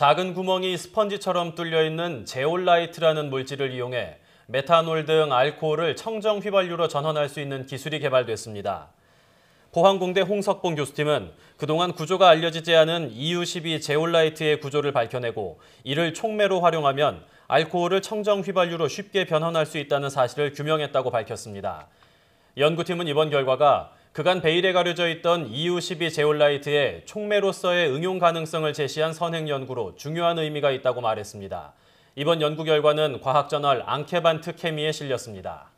작은 구멍이 스펀지처럼 뚫려 있는 제올라이트라는 물질을 이용해 메탄올 등 알코올을 청정 휘발유로 전환할 수 있는 기술이 개발됐습니다. 포항공대 홍석봉 교수팀은 그동안 구조가 알려지지 않은 EU12 제올라이트의 구조를 밝혀내고 이를 촉매로 활용하면 알코올을 청정 휘발유로 쉽게 변환할 수 있다는 사실을 규명했다고 밝혔습니다. 연구팀은 이번 결과가 그간 베일에 가려져 있던 EU-12 제올라이트의 촉매로서의 응용 가능성을 제시한 선행 연구로 중요한 의미가 있다고 말했습니다. 이번 연구 결과는 과학저널 앙케반트 케미에 실렸습니다.